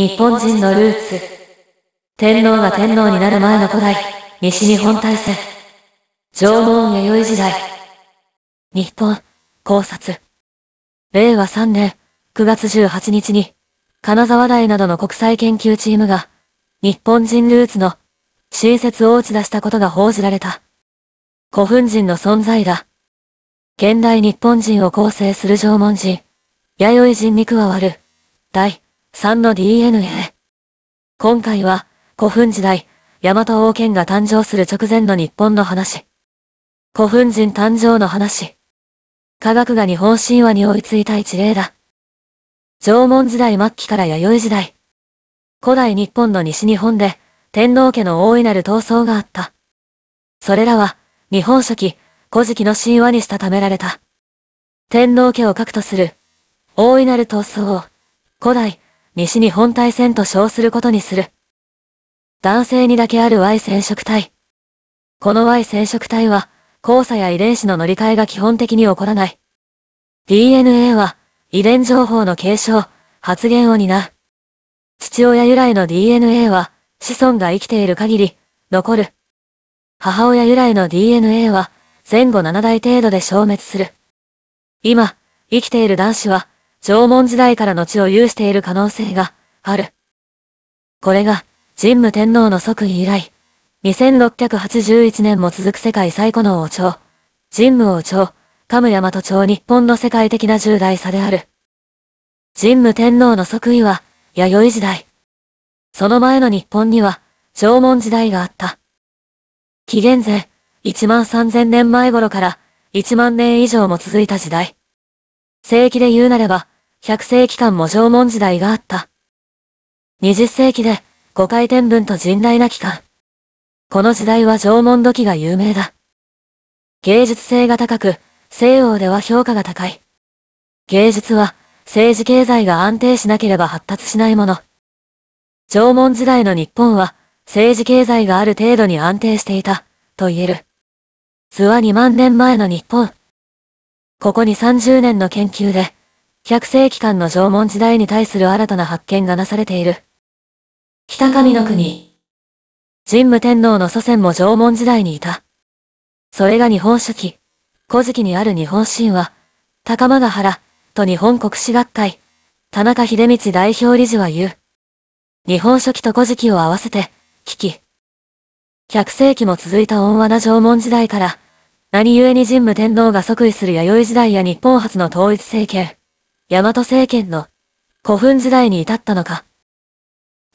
日本人のルーツ。天皇が天皇になる前の古代、西日本大戦。縄文弥生時代。日本、考察。令和3年9月18日に、金沢大などの国際研究チームが、日本人ルーツの新説を打ち出したことが報じられた。古墳人の存在だ。現代日本人を構成する縄文人、弥生人に加わる、大、3の DNA。今回は、古墳時代、大和王権が誕生する直前の日本の話。古墳人誕生の話。科学が日本神話に追いついた一例だ。縄文時代末期から弥生時代。古代日本の西日本で、天皇家の大いなる闘争があった。それらは、日本書紀、古事記の神話にしたためられた。天皇家を核とする、大いなる闘争を、古代、西日本対戦と称することにする。男性にだけある Y 染色体。この Y 染色体は、交差や遺伝子の乗り換えが基本的に起こらない。DNA は、遺伝情報の継承、発言を担う。父親由来の DNA は、子孫が生きている限り、残る。母親由来の DNA は、前後7代程度で消滅する。今、生きている男子は、縄文時代からの地を有している可能性がある。これが、神武天皇の即位以来、2681年も続く世界最古の王朝、神武王朝、神山都マ朝日本の世界的な重大さである。神武天皇の即位は、弥生時代。その前の日本には、縄文時代があった。紀元前、1万3000年前頃から、1万年以上も続いた時代。正規で言うなれば、100世紀間も縄文時代があった。20世紀で5回転分と甚大な期間。この時代は縄文土器が有名だ。芸術性が高く、西洋では評価が高い。芸術は政治経済が安定しなければ発達しないもの。縄文時代の日本は政治経済がある程度に安定していた、と言える。図は2万年前の日本。ここに30年の研究で、100世紀間の縄文時代に対する新たな発見がなされている。北上の国。神武天皇の祖先も縄文時代にいた。それが日本書紀、古事記にある日本神話、高間ヶ原、と日本国史学会、田中秀道代表理事は言う。日本書紀と古事記を合わせて、危機。100世紀も続いた温和な縄文時代から、何故に神武天皇が即位する弥生時代や日本初の統一政権、大和政権の古墳時代に至ったのか。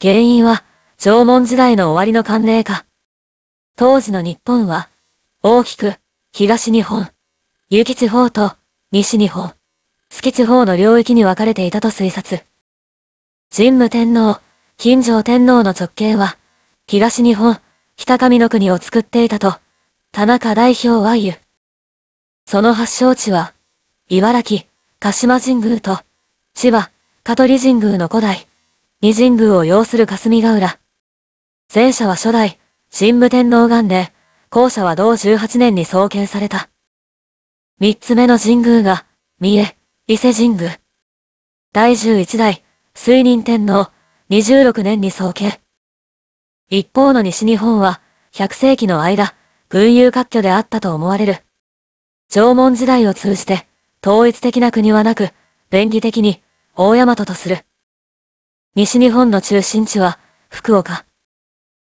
原因は、縄文時代の終わりの慣例か。当時の日本は、大きく、東日本、雪地方と、西日本、月地方の領域に分かれていたと推察。神武天皇、金城天皇の直系は、東日本、北上の国を作っていたと、田中代表は言う。その発祥地は、茨城、鹿島神宮と、千葉、香取神宮の古代、二神宮を要する霞ヶ浦。前者は初代、神武天皇岩で、後者は同18年に創建された。三つ目の神宮が、三重、伊勢神宮。第十一代、水仁天皇、26年に創建。一方の西日本は、100世紀の間、群雄割拠であったと思われる。縄文時代を通じて、統一的な国はなく、便宜的に、大和とする。西日本の中心地は、福岡。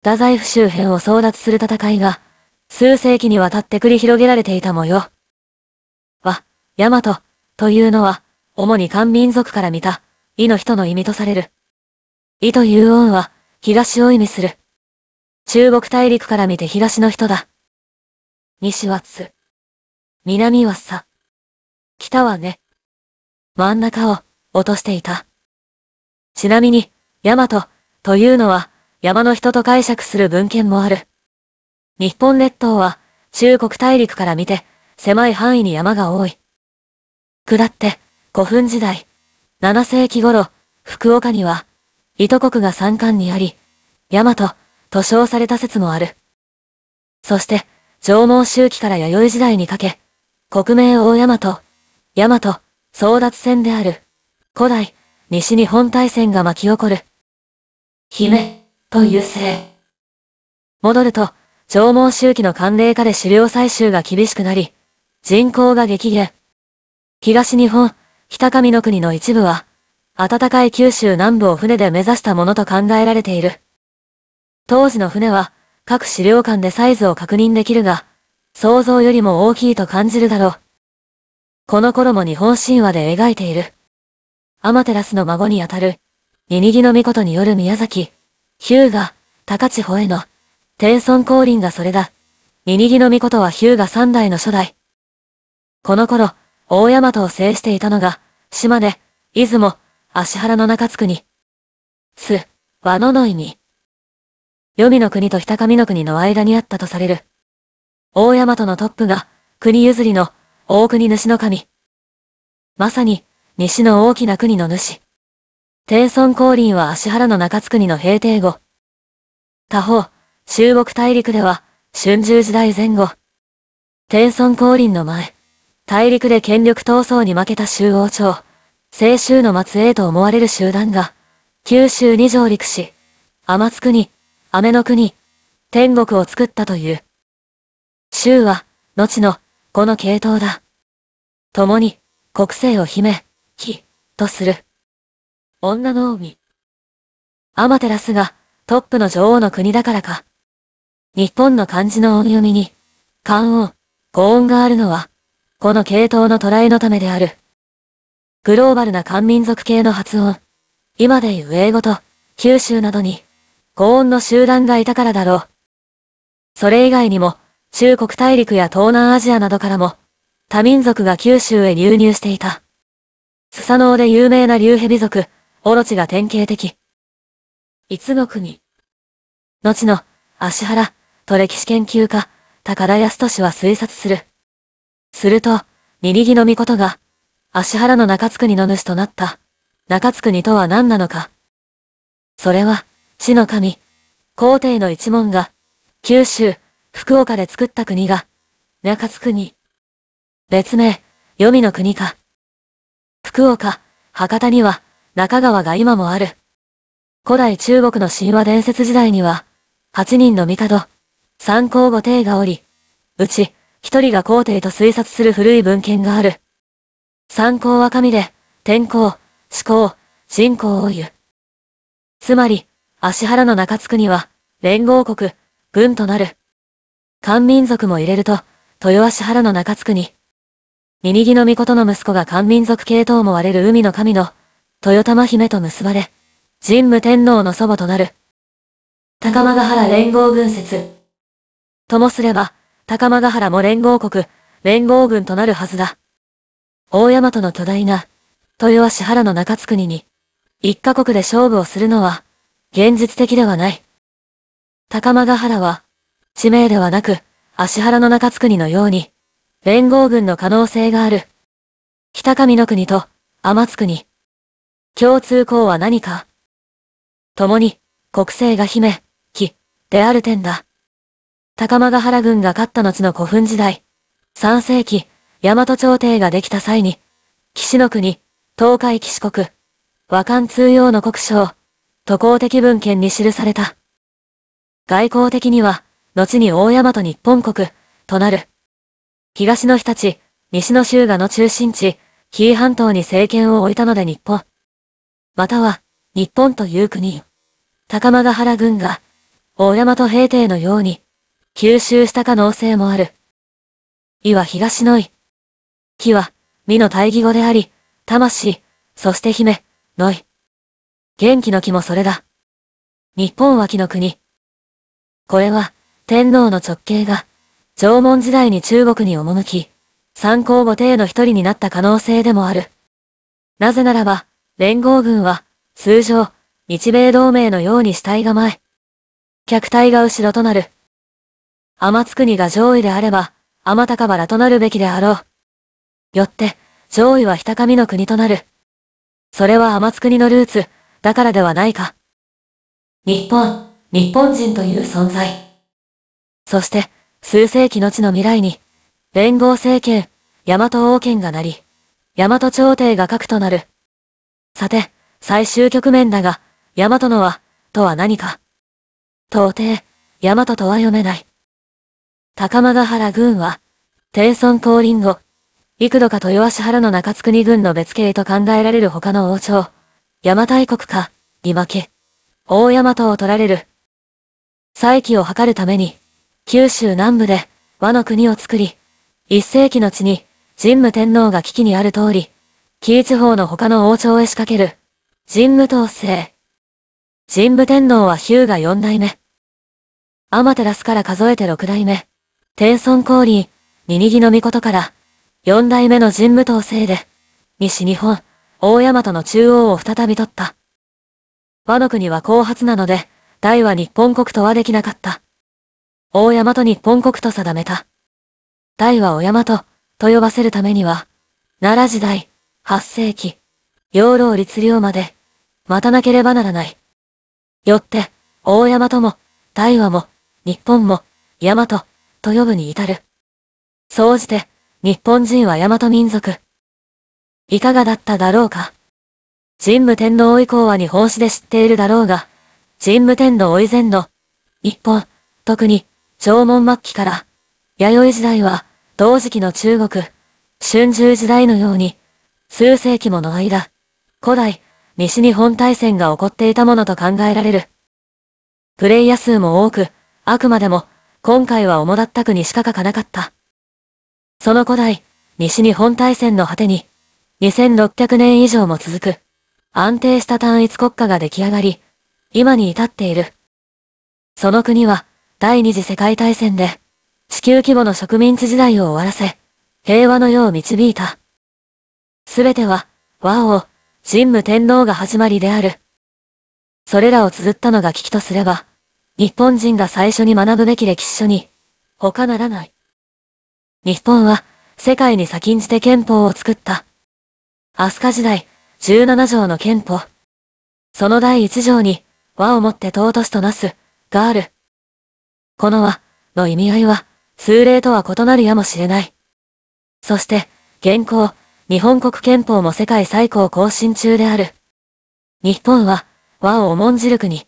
太宰府周辺を争奪する戦いが、数世紀にわたって繰り広げられていた模様。は、大和、というのは、主に漢民族から見た、意の人の意味とされる。意という音は、東を意味する。中国大陸から見て東の人だ。西は津。南はさ。北はね。真ん中を落としていた。ちなみに、大和というのは山の人と解釈する文献もある。日本列島は中国大陸から見て狭い範囲に山が多い。下って古墳時代、7世紀頃、福岡には、糸国が山間にあり、大和と称された説もある。そして、縄文周期から弥生時代にかけ、国名大和、大和、争奪戦である。古代、西日本大戦が巻き起こる。姫、という姓。戻ると、縄文周期の寒冷化で狩猟採集が厳しくなり、人口が激減。東日本、北上の国の一部は、暖かい九州南部を船で目指したものと考えられている。当時の船は、各資料館でサイズを確認できるが、想像よりも大きいと感じるだろう。この頃も日本神話で描いている。アマテラスの孫にあたる、ニニギのコトによる宮崎、ヒューガ、高千穂への、天孫降臨がそれだ。ニニギのコトはヒューガ三代の初代。この頃、大山とを制していたのが、島根、出雲、足原の中津国。す、和野の意味。黄泉の国と北上の国の間にあったとされる。大山とのトップが、国譲りの、大国主の神。まさに、西の大きな国の主。帝孫降臨は足原の中津国の平定後。他方、中国大陸では、春秋時代前後。帝孫降臨の前、大陸で権力闘争に負けた周王朝、青州の末裔と思われる集団が、九州二条陸市、天津国、雨の国、天国を作ったという。州は、後の、この系統だ。共に、国政を姫、非、とする。女の海。アマテラスが、トップの女王の国だからか。日本の漢字の音読みに、漢音、高音があるのは、この系統の捉えのためである。グローバルな漢民族系の発音、今でいう英語と、九州などに、高温の集団がいたからだろう。それ以外にも、中国大陸や東南アジアなどからも、多民族が九州へ流入していた。スサノオで有名な竜蛇族、オロチが典型的。いつの国後の、足原、と歴史研究家、高田康俊は推察する。すると、ニリギの御事が、足原の中津国の主となった。中津国とは何なのか。それは、死の神、皇帝の一門が、九州、福岡で作った国が、中津国。別名、黄泉の国か。福岡、博多には、中川が今もある。古代中国の神話伝説時代には、8人の帝、三皇五帝がおり、うち、一人が皇帝と推察する古い文献がある。三皇は神で、天皇、始皇、信仰を言う。つまり、足原の中津区には、連合国、軍となる。漢民族も入れると、豊足原の中津区に、耳の御事の息子が漢民族系統も割れる海の神の、豊玉姫と結ばれ、神武天皇の祖母となる。高間ヶ原連合軍説。ともすれば、高間ヶ原も連合国、連合軍となるはずだ。大山との巨大な、豊足原の中津国に、一カ国で勝負をするのは、現実的ではない。高間ヶ原は、地名ではなく、足原の中津国のように、連合軍の可能性がある。北上の国と天津国。共通項は何か共に、国政が姫、非、である点だ。高間ヶ原軍が勝った後の古墳時代、3世紀、大和朝廷ができた際に、岸の国、東海岸国、和漢通用の国章、渡航的文献に記された。外交的には、後に大山と日本国、となる。東の日立、西の州賀の中心地、紀伊半島に政権を置いたので日本。または、日本という国。高間ヶ原軍が、大和平定のように、吸収した可能性もある。いは東の井。木は、美の大義語であり、魂、そして姫、のい。元気の木もそれだ。日本は木の国。これは、天皇の直系が、縄文時代に中国に赴き、参考母帝の一人になった可能性でもある。なぜならば、連合軍は、通常、日米同盟のように死体が前。客体が後ろとなる。天津国が上位であれば、天高原となるべきであろう。よって、上位は北上の国となる。それは天津国のルーツ、だからではないか。日本、日本人という存在。そして、数世紀の地の未来に、連合政権、大和王権がなり、大和朝廷が核となる。さて、最終局面だが、大和のは、とは何か。到底、大和とは読めない。高間原軍は、天孫降臨後、幾度か豊橋原の中津国軍の別系と考えられる他の王朝、山大国か、今け、大山とを取られる。再起を図るために、九州南部で和の国を作り、一世紀の地に神武天皇が危機にある通り、紀伊地方の他の王朝へ仕掛ける、神武統制。神武天皇はヒューが四代目。アマテラスから数えて六代目。天孫降臨、ニニギの御事から、四代目の神武統制で、西日本、大和の中央を再び取った。和の国は後発なので、大和日本国とはできなかった。大和日本国と定めた。大和大和と、と呼ばせるためには、奈良時代、8世紀、養老律令まで、待たなければならない。よって、大山とも、大和も、日本も、大和、と呼ぶに至る。総じて、日本人は大和民族。いかがだっただろうか。神武天皇以降は日本史で知っているだろうが、神武天皇以前の、日本、特に、縄文末期から、弥生時代は、同時期の中国、春秋時代のように、数世紀もの間、古代、西日本大戦が起こっていたものと考えられる。プレイヤー数も多く、あくまでも、今回は主だったくにしか書かなかった。その古代、西日本大戦の果てに、2600年以上も続く、安定した単一国家が出来上がり、今に至っている。その国は、第二次世界大戦で、地球規模の植民地時代を終わらせ、平和の世を導いた。すべては、和王、神武天皇が始まりである。それらを綴ったのが危機とすれば、日本人が最初に学ぶべき歴史書に、他ならない。日本は、世界に先んじて憲法を作った。飛鳥時代、17条の憲法。その第1条に、和をもって尊しとなす、がある。この和、の意味合いは、数例とは異なるやもしれない。そして、現行、日本国憲法も世界最高更新中である。日本は、和を重んじる国。